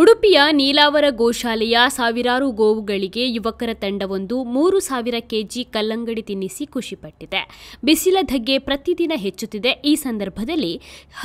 ಉಡುಪಿಯ ನೀಲಾವರ ಗೋಶಾಲೆಯ ಸಾವಿರಾರು ಗೋವುಗಳಿಗೆ ಯುವಕರ ತಂಡವೊಂದು ಮೂರು ಸಾವಿರ ಕೆಜಿ ಕಲ್ಲಂಗಡಿ ತಿನ್ನಿಸಿ ಖುಷಿಪಟ್ಟಿದೆ ಬಿಸಿಲ ಧಗ್ಗೆ ಪ್ರತಿದಿನ ಹೆಚ್ಚುತ್ತಿದೆ ಈ ಸಂದರ್ಭದಲ್ಲಿ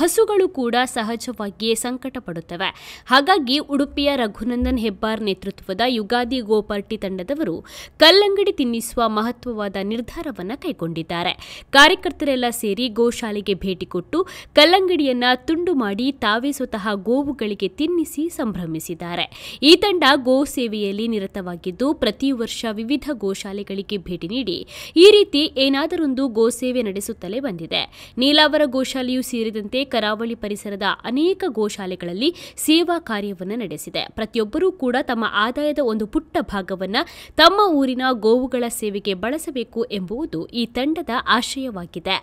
ಹಸುಗಳು ಕೂಡ ಸಹಜವಾಗಿಯೇ ಸಂಕಟ ಪಡುತ್ತವೆ ಹಾಗಾಗಿ ಉಡುಪಿಯ ರಘುನಂದನ್ ಹೆಬ್ಬಾರ್ ನೇತೃತ್ವದ ಯುಗಾದಿ ಗೋಪಾರ್ಟಿ ತಂಡದವರು ಕಲ್ಲಂಗಡಿ ತಿನ್ನಿಸುವ ಮಹತ್ವವಾದ ನಿರ್ಧಾರವನ್ನು ಕೈಗೊಂಡಿದ್ದಾರೆ ಕಾರ್ಯಕರ್ತರೆಲ್ಲ ಸೇರಿ ಗೋಶಾಲೆಗೆ ಭೇಟಿ ಕೊಟ್ಟು ಕಲ್ಲಂಗಡಿಯನ್ನ ತುಂಡು ಮಾಡಿ ತಾವೇ ಸ್ವತಃ ಗೋವುಗಳಿಗೆ ತಿನ್ನಿಸಿ ಸಂಭ್ರಮ ಸಂಭ್ರಮಿಸಿದ್ದಾರೆ ಈ ತಂಡ ಗೋ ಸೇವೆಯಲ್ಲಿ ನಿರತವಾಗಿದ್ದು ಪ್ರತಿ ವರ್ಷ ವಿವಿಧ ಗೋಶಾಲೆಗಳಿಗೆ ಭೇಟಿ ನೀಡಿ ಈ ರೀತಿ ಏನಾದರೊಂದು ಗೋ ಸೇವೆ ನಡೆಸುತ್ತಲೇ ಬಂದಿದೆ ನೀಲಾವರ ಗೋಶಾಲೆಯೂ ಸೇರಿದಂತೆ ಕರಾವಳಿ ಪರಿಸರದ ಅನೇಕ ಗೋಶಾಲೆಗಳಲ್ಲಿ ಸೇವಾ ಕಾರ್ಯವನ್ನು ನಡೆಸಿದೆ ಪ್ರತಿಯೊಬ್ಬರೂ ಕೂಡ ತಮ್ಮ ಆದಾಯದ ಒಂದು ಪುಟ್ಟ ಭಾಗವನ್ನು ತಮ್ಮ ಊರಿನ ಗೋವುಗಳ ಸೇವೆಗೆ ಬಳಸಬೇಕು ಎಂಬುದು ಈ ತಂಡದ ಆಶಯವಾಗಿದೆ